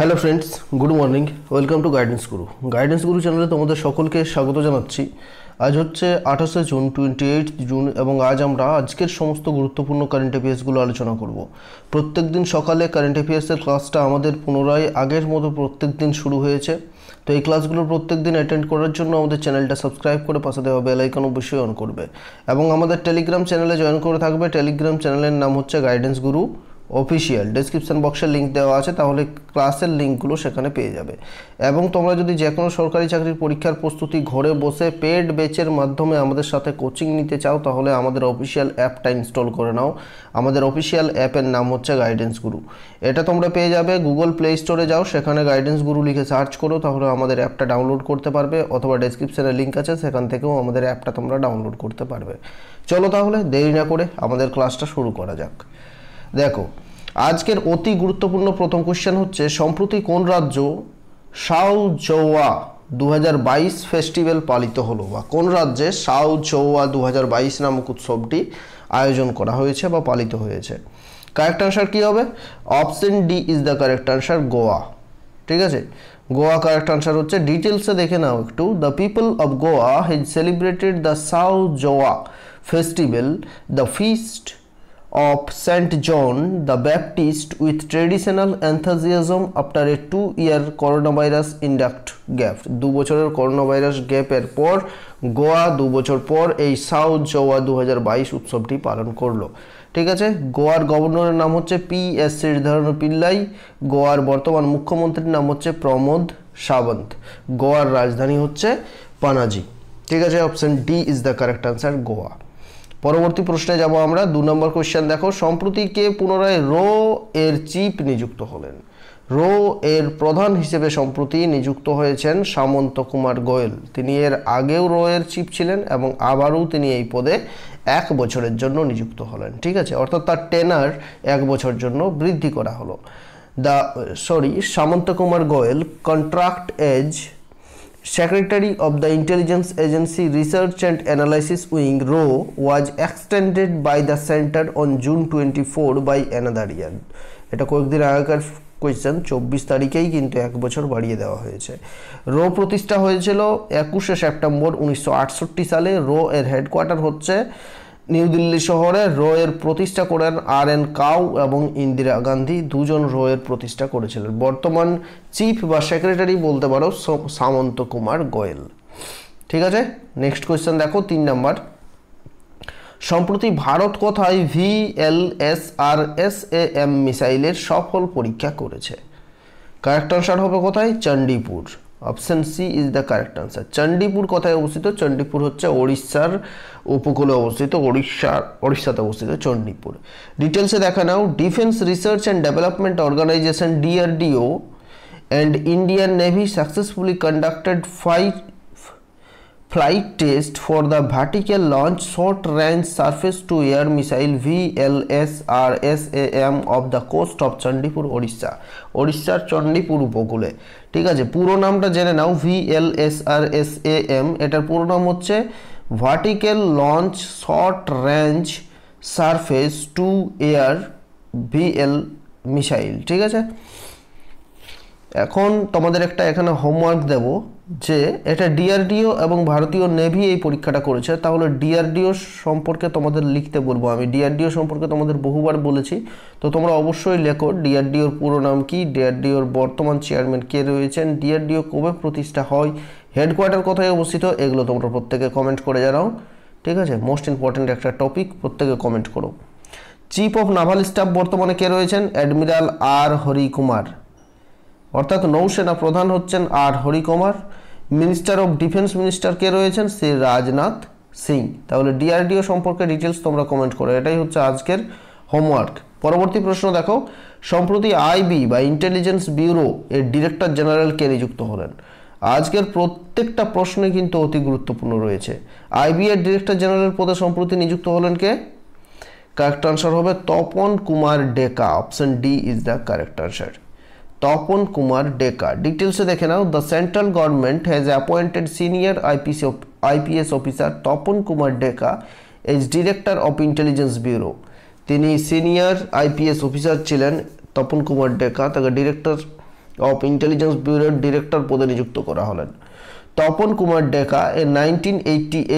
Hello friends good morning welcome to guidance Guru guidance Guru চ্যানেলে তোমাদের সকলকে স্বাগত জানাচ্ছি আজ হচ্ছে আঠাশে জুন টোয়েন্টি এইট জুন এবং আজ আমরা আজকের সমস্ত গুরুত্বপূর্ণ কারেন্ট অ্যাফেয়ার্সগুলো আলোচনা করব প্রত্যেক দিন সকালে কারেন্ট অ্যাফেয়ার্সের ক্লাসটা আমাদের পুনরায় আগের মতো প্রত্যেক দিন শুরু হয়েছে তো এই ক্লাসগুলো প্রত্যেক দিন অ্যাটেন্ড করার জন্য আমাদের চ্যানেলটা সাবস্ক্রাইব করে পাশে দেওয়া বেলাইকন অবশ্যই অন করবে এবং আমাদের টেলিগ্রাম চ্যানেলে জয়েন করে থাকবে টেলিগ্রাম চ্যানেলের নাম হচ্ছে গাইডেন্স গুরু অফিসিয়াল ডেসক্রিপশান বক্সের লিঙ্ক দেওয়া আছে তাহলে ক্লাসের লিঙ্কগুলো সেখানে পেয়ে যাবে এবং তোমরা যদি যে কোনো সরকারি চাকরির পরীক্ষার প্রস্তুতি ঘরে বসে পেড বেচের মাধ্যমে আমাদের সাথে কোচিং নিতে চাও তাহলে আমাদের অফিসিয়াল অ্যাপটা ইনস্টল করে নাও আমাদের অফিসিয়াল অ্যাপের নাম হচ্ছে গাইডেন্স গুরু এটা তোমরা পেয়ে যাবে গুগল প্লে স্টোরে যাও সেখানে গাইডেন্স গুরু লিখে সার্চ করো তাহলে আমাদের অ্যাপটা ডাউনলোড করতে পারবে অথবা ডেসক্রিপশানের লিঙ্ক আছে সেখান থেকেও আমাদের অ্যাপটা তোমরা ডাউনলোড করতে পারবে চলো তাহলে দেরি না করে আমাদের ক্লাসটা শুরু করা যাক দেখো আজকের অতি গুরুত্বপূর্ণ প্রথম কোশ্চেন হচ্ছে সম্প্রতি কোন রাজ্য জোয়া দু ফেস্টিভ্যাল পালিত হলো বা কোন রাজ্যে সাউজোয়া দু নামক উৎসবটি আয়োজন করা হয়েছে বা পালিত হয়েছে কারেক্ট আনসার কী হবে option D is the correct answer Goa ঠিক আছে গোয়া কারেক্ট আনসার হচ্ছে ডিটেলসে দেখে নাও একটু the people of Goa has celebrated the Joao festival the feast of St. John the Baptist with traditional enthusiasm after a two-year coronavirus induct gap দু বছরের coronavirus er পর গোয়া দু বছর পর এই সাউথ জোয়া দু উৎসবটি পালন করলো ঠিক আছে গোয়ার গভর্নরের নাম হচ্ছে পি এস শ্রীধরণ পিল্লাই গোয়ার বর্তমান মুখ্যমন্ত্রীর নাম হচ্ছে প্রমোদ সাবন্ত গোয়ার রাজধানী হচ্ছে পানাজি ঠিক আছে option D is the correct answer Goa পরবর্তী প্রশ্নে যাব আমরা দু নম্বর কোয়েশ্চেন দেখো সম্প্রতি কে পুনরায় রো এর চিফ নিযুক্ত হলেন রো এর প্রধান হিসেবে সম্প্রতি নিযুক্ত হয়েছেন সামন্ত কুমার গোয়েল তিনি এর আগেও রো এর চিফ ছিলেন এবং আবারও তিনি এই পদে এক বছরের জন্য নিযুক্ত হলেন ঠিক আছে অর্থাৎ তার টেনার এক বছর জন্য বৃদ্ধি করা হলো the sorry Samant Kumar Goel contract as secretary of the intelligence agency research and analysis wing রো was extended by the centre on June twenty four by another year এটা কয়েকদিন আগেকার কোয়েশ্চেন চব্বিশ তারিখেই কিন্তু এক বছর বাড়িয়ে দেওয়া হয়েছে রো প্রতিষ্ঠা হয়েছিল একুশে সেপ্টেম্বর উনিশশো আটষট্টি সালে রো এর হেডকোয়ার্টার হচ্ছে নিউ দিল্লি শহরে রোয়ের প্রতিষ্ঠা করেন আর এন কাউ এবং ইন্দিরা গান্ধী দুজন রোয়ের প্রতিষ্ঠা করেছিলেন বর্তমান চিফ বা সেক্রেটারি বলতে পারো সামন্ত কুমার গোয়েল ঠিক আছে নেক্সট কোয়েশ্চেন দেখো তিন নাম্বার সম্প্রতি ভারত কথায় এম মিসাইলের সফল পরীক্ষা করেছে কারেক্ট অনসার হবে কোথায় Chandipur option C is the correct answer Chandipur কোথায় অবস্থিত চণ্ডীপুর হচ্ছে ওড়িশার উপকূলে অবস্থিত ওড়িশার ওড়িশাতে অবস্থিত চণ্ডীপুর ডিটেলসে দেখা নাও defence research and development organisation DRDO and Indian Navy successfully conducted five flight test for the flight test for the vertical launch short range surface R S A M off the coast off Chandipur Odisha ওড়িশার চণ্ডীপুর উপকূলে ঠিক আছে পুরো নামটা জেনে নাও আর S A M এটার পুরো নাম হচ্ছে vertical launch short range surface to air VL missile ঠিক আছে এখন তোমাদের একটা এখানে হোমওয়ার্ক দেবো যে এটা ডিআরডিও এবং ভারতীয় নেভি এই পরীক্ষাটা করেছে তাহলে ডিআরডিও সম্পর্কে তোমাদের লিখতে বলবো আমি ডিআরডিও সম্পর্কে তোমাদের বহুবার বলেছি তো তোমরা অবশ্যই লেখো ডিআরডিওর পুরো নাম কি ডিআরডিওর বর্তমান চেয়ারম্যান কে রয়েছেন ডিআরডিও কবে প্রতিষ্ঠা হয় হেডকোয়ার্টার কোথায় অবস্থিত এগুলো তোমরা প্রত্যেকে কমেন্ট করে জানাও ঠিক আছে মোস্ট ইম্পর্ট্যান্ট একটা টপিক প্রত্যেকে কমেন্ট করো চিফ অফ নাভাল স্টাফ বর্তমানে কে রয়েছেন অ্যাডমিরাল আর হরিকুমার অর্থাৎ নৌসেনা প্রধান হচ্ছেন R Harikumar minister of defence minister কে রয়েছেন শ্রী রাজনাথ সিং তাহলে ডিআরডিও সম্পর্কে ডিটেলস তোমরা কমেন্ট করো এটাই হচ্ছে আজকের হোমওয়ার্ক পরবর্তী প্রশ্ন দেখো সম্প্রতি আইবি বা ইন্টেলিজেন্স ব্যুরো এর ডিরেক্টর জেনারেল কে নিযুক্ত হলেন আজকের প্রত্যেকটা প্রশ্নে কিন্তু অতি গুরুত্বপূর্ণ রয়েছে আইবি এর ডিরেক্টর জেনারেল পদে সম্প্রতি নিযুক্ত হলেন কে কারেক্ট আনসার হবে Tapan Kumar Deka option D is the correct answer Tapan Kumar Deka ডিটেলসে দেখে নাও the central government has appointed senior IPC IPS officer Tapan Kumar Deka as director of intelligence bureau তিনি সিনিয়র আইপিএস অফিসার ছিলেন তপন কুমার ডেকা তাকে ডিরেক্টর অফ ইন্টেলিজেন্স ব্যুরোর ডিরেক্টর পদে নিযুক্ত করা হলেন Tapan Kumar Deka a nineteen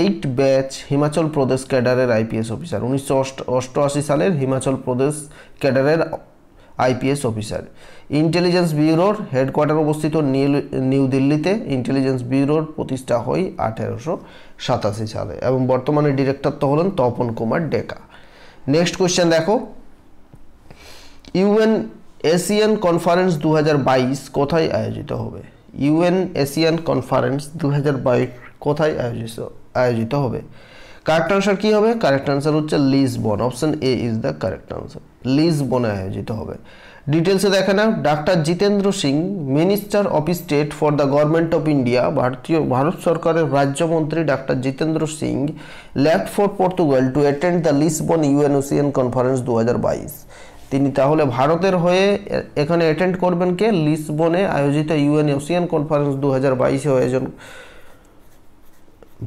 eight batch Himachal Pradesh ক্যাডারের আইপিএস অফিসার উনিশশো সালের হিমাচল প্রদেশ ক্যাডারের আইপিএস অফিসার ইন্টেলিজেন্স ব্যুরোর হেডকোয়ার্টার অবস্থিত নিউ দিল্লিতে ইন্টেলিজেন্স ব্যুরোর প্রতিষ্ঠা হয় আঠেরোশো সাতাশি সালে এবং বর্তমানে ডিরেক্টর তো হলেন তপন কুমার ডেকা নেক্সট কোয়েশ্চেন দেখো ইউএন এশিয়ান কনফারেন্স দু কোথায় আয়োজিত হবে ইউএন এশিয়ান কনফারেন্স দু কোথায় আয়োজিত আয়োজিত হবে কারেক্ট আনসার কি হবে কারেক্ট আনসার হচ্ছে Lisbon option A is the correct answer বনে আয়োজিত হবে ডিটেলসে দেখে না doctor Jitendra Singh minister of state for the government of India ভারতীয় ভারত সরকারের রাজ্যমন্ত্রী doctor Jitendra Singh left for Portugal to attend the Lisbon UN ocean conference দু তিনি তাহলে ভারতের হয়ে এখানে অ্যাটেন্ড করবেন কে লিসবনে আয়োজিত ইউএনওসিএন কনফারেন্স দু হাজার বাইশে আয়োজন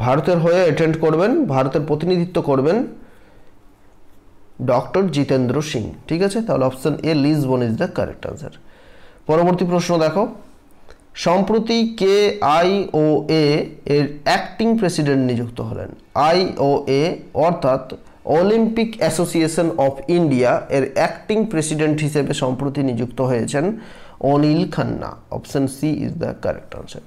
ভারতের হয়ে অ্যাটেন্ড করবেন ভারতের প্রতিনিধিত্ব করবেন ডক্টর জিতেন্দ্র সিং ঠিক আছে তাহলে option A Lisbon is the correct answer পরবর্তী প্রশ্ন দেখো সম্প্রতি কে আইওএ এর অ্যাক্টিং প্রেসিডেন্ট নিযুক্ত হলেন আইওএ অর্থাৎ অলিম্পিক অ্যাসোসিয়েশন অফ ইন্ডিয়া এর অ্যাক্টিং প্রেসিডেন্ট হিসেবে সম্প্রতি নিযুক্ত হয়েছেন Anil Khanna option C is the correct answer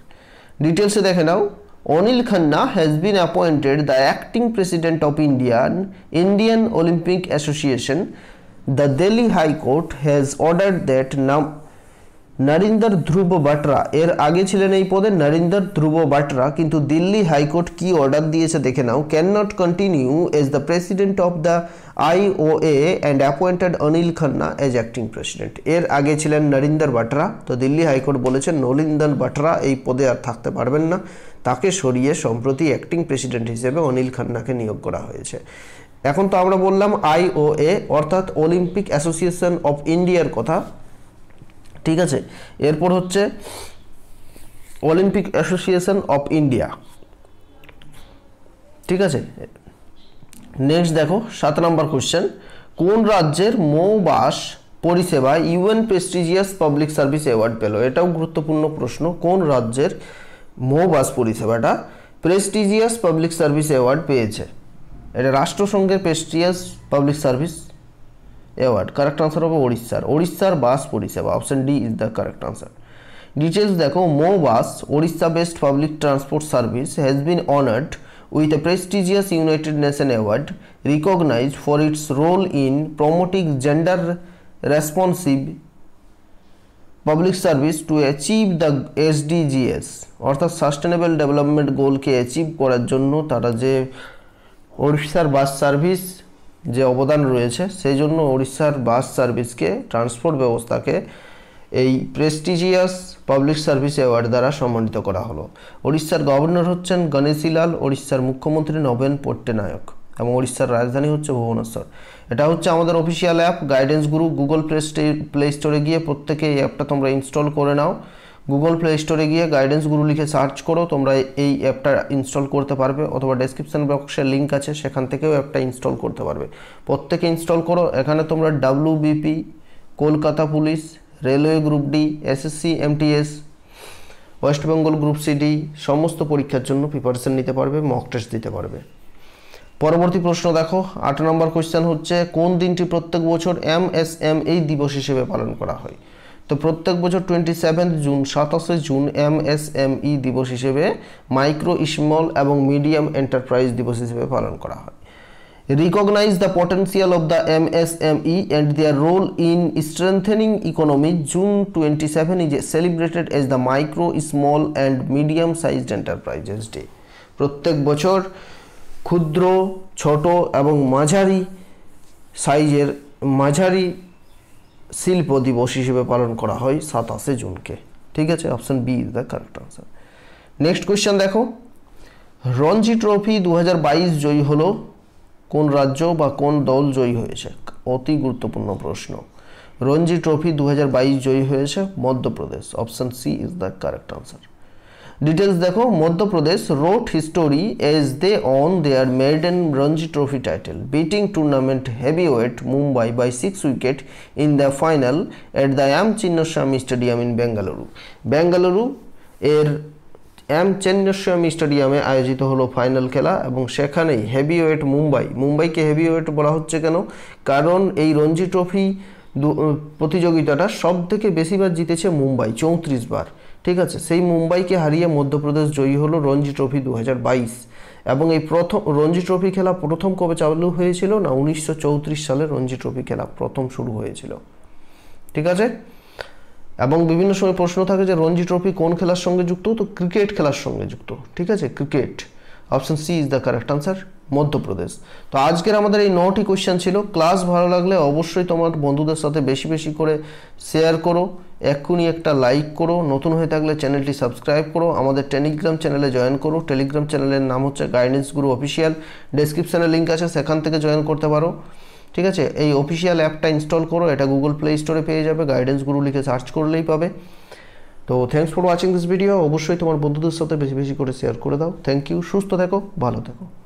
ডিটেলসে দেখে নাও Onil Khanna has been appointed the acting president of Indian Indian Olympic Association. The Delhi High Court has ordered that now. নরিন্দর ধ্রুব বাটরা এর আগে ছিলেন এই পদে নরিন্দর ধ্রুব বাটরা কিন্তু দিল্লি হাইকোর্ট কি অর্ডার দিয়েছে দেখে নাও cannot continue as the president of the I O A and appointed Anil Khanna as acting president এর আগে ছিলেন নরিন্দর বাটরা তো দিল্লি হাইকোর্ট বলেছেন নরিন্দন বাটরা এই পদে আর থাকতে পারবেন না তাকে সরিয়ে সম্প্রতি অ্যাক্টিং প্রেসিডেন্ট হিসেবে অনিল খান্নাকে নিয়োগ করা হয়েছে এখন তো আমরা বললাম আইওএ অর্থাৎ অলিম্পিক অ্যাসোসিয়েশন অফ ইন্ডিয়ার কথা ঠিক আছে এরপর হচ্ছে অলিম্পিক অ্যাসোসিয়েশন অফ ইন্ডিয়া ঠিক আছে নেক্সট দেখো সাত নম্বর কোশ্চেন কোন রাজ্যের মৌবাস পরিষেবা UN prestigious public service award পেল এটাও গুরুত্বপূর্ণ প্রশ্ন কোন রাজ্যের মৌবাস পরিষেবাটা প্রেস্টিজিয়াস পাবলিক সার্ভিস অ্যাওয়ার্ড পেয়েছে এটা রাষ্ট্রসংঘের prestigious public service award correct answer হবে ওড়িশার ওড়িশার বাস পরিষেবা option D is the correct answer details দেখো Mo bus Odisha best public transport service has been honoured with a prestigious United Nation Award recognized for its role in promoting gender responsive public service to achieve the SDGs অর্থাৎ sustainable development গোলকে achieve করার জন্য তারা যে ওড়িশার bus service যে অবদান রয়েছে সেই জন্য উড়িষ্যার বাস সার্ভিসকে ট্রান্সপোর্ট ব্যবস্থাকে এই প্রেস্টিজিয়াস পাবলিক সার্ভিস অ্যাওয়ার্ড দ্বারা সম্মানিত করা হলো উড়িষ্যার গভর্নর হচ্ছেন গণেশীলাল উড়িষ্যার মুখ্যমন্ত্রী নবেন পট্টনায়ক এবং উড়িষ্যার রাজধানী হচ্ছে ভুবনেশ্বর এটা হচ্ছে আমাদের official app guidance group Google Play স্টোরে গিয়ে প্রত্যেকে এই অ্যাপটা তোমরা ইনস্টল করে নাও গুগল প্লে স্টোরে গিয়ে গাইডেন্স গুরু লিখে সার্চ করো তোমরা এই অ্যাপটা ইনস্টল করতে পারবে অথবা ডেসক্রিপশন বক্সে লিঙ্ক আছে সেখান থেকেও অ্যাপটা ইনস্টল করতে পারবে প্রত্যেকে ইনস্টল করো এখানে তোমরা WBP Kolkata police railway group D SSC MTS west Bengal group C D সমস্ত পরীক্ষার জন্য প্রিপারেশন নিতে পারবে মক টেস্ট দিতে পারবে পরবর্তী প্রশ্ন দেখো আট নম্বর কোয়েশ্চেন হচ্ছে কোন দিনটি প্রত্যেক বছর এম এস এম এই দিবস হিসেবে পালন করা হয় তো প্রত্যেক বছর টোয়েন্টি সেভেন্থ জুন সাতাশে June M S M E দিবস হিসেবে মাইক্রো স্মল এবং মিডিয়াম এন্টারপ্রাইজ দিবস হিসেবে পালন করা হয় recognise the potential of the M S M E and their role in strengthening economy June twenty seven is celebrated as the micro small and medium sized enterprises day প্রত্যেক বছর ক্ষুদ্র ছোট এবং মাঝারি সাইজের মাঝারি শিল্প দিবস হিসেবে পালন করা হয় সাতাশে জুনকে ঠিক আছে option B is the correct answer next question দেখো রঞ্জি ট্রফি দু জয়ী হলো কোন রাজ্য বা কোন দল জয়ী হয়েছে অতি গুরুত্বপূর্ণ প্রশ্ন রঞ্জি ট্রফি দু জয়ী হয়েছে Madhya Pradesh option C is the correct answer details দেখো Madhya Pradesh wrote history as they won their maiden Ranji trophy title beating tournament heavy weight Mumbai by six wicket in the final at the M Chinnaswamy stadium in Bengaluru Bengaluru এর M চেন্নাস্বামী স্টেডিয়ামে আয়োজিত হলো final খেলা এবং সেখানেই heavy weight Mumbai মুম্বাইকে heavy weight বলা হচ্ছে কেন কারণ এই রঞ্জি ট্রফি প্রতিযোগিতাটা সব থেকে বেশিবার জিতেছে মুম্বাই চৌত্রিশ বার ঠিক আছে সেই মুম্বাইকে হারিয়ে মধ্যপ্রদেশ জয়ী হলো রঞ্জি ট্রফি দু এবং এই প্রথম রঞ্জি ট্রফি খেলা প্রথম কবে চালু হয়েছিল না উনিশশো সালে রঞ্জি ট্রফি খেলা প্রথম শুরু হয়েছিল ঠিক আছে এবং বিভিন্ন সময় প্রশ্ন থাকে যে রঞ্জি ট্রফি কোন খেলার সঙ্গে যুক্ত তো ক্রিকেট খেলার সঙ্গে যুক্ত ঠিক আছে cricket option C is the correct answer Madhya Pradesh তো আজকের আমাদের এই নটি কোয়েশ্চেন ছিল ক্লাস ভালো লাগলে অবশ্যই তোমার বন্ধুদের সাথে বেশি বেশি করে শেয়ার করো এক্ষুনি একটা লাইক করো নতুন হয়ে থাকলে চ্যানেলটি সাবস্ক্রাইব করো আমাদের টেলিগ্রাম চ্যানেলে জয়েন করো টেলিগ্রাম চ্যানেলের নাম হচ্ছে গাইডেন্স গুরু অফিসিয়াল ডেসক্রিপশানে লিঙ্ক আছে সেখান থেকে জয়েন করতে পারো ঠিক আছে এই অফিসিয়াল অ্যাপটা ইনস্টল করো এটা গুগল প্লে স্টোরে পেয়ে যাবে গাইডেন্স গুরু লিখে সার্চ করলেই পাবে তো thanks for watching this video অবশ্যই তোমার বন্ধুদের সাথে বেশি বেশি করে শেয়ার করে দাও থ্যাংক ইউ সুস্থ থেকো ভালো থেকো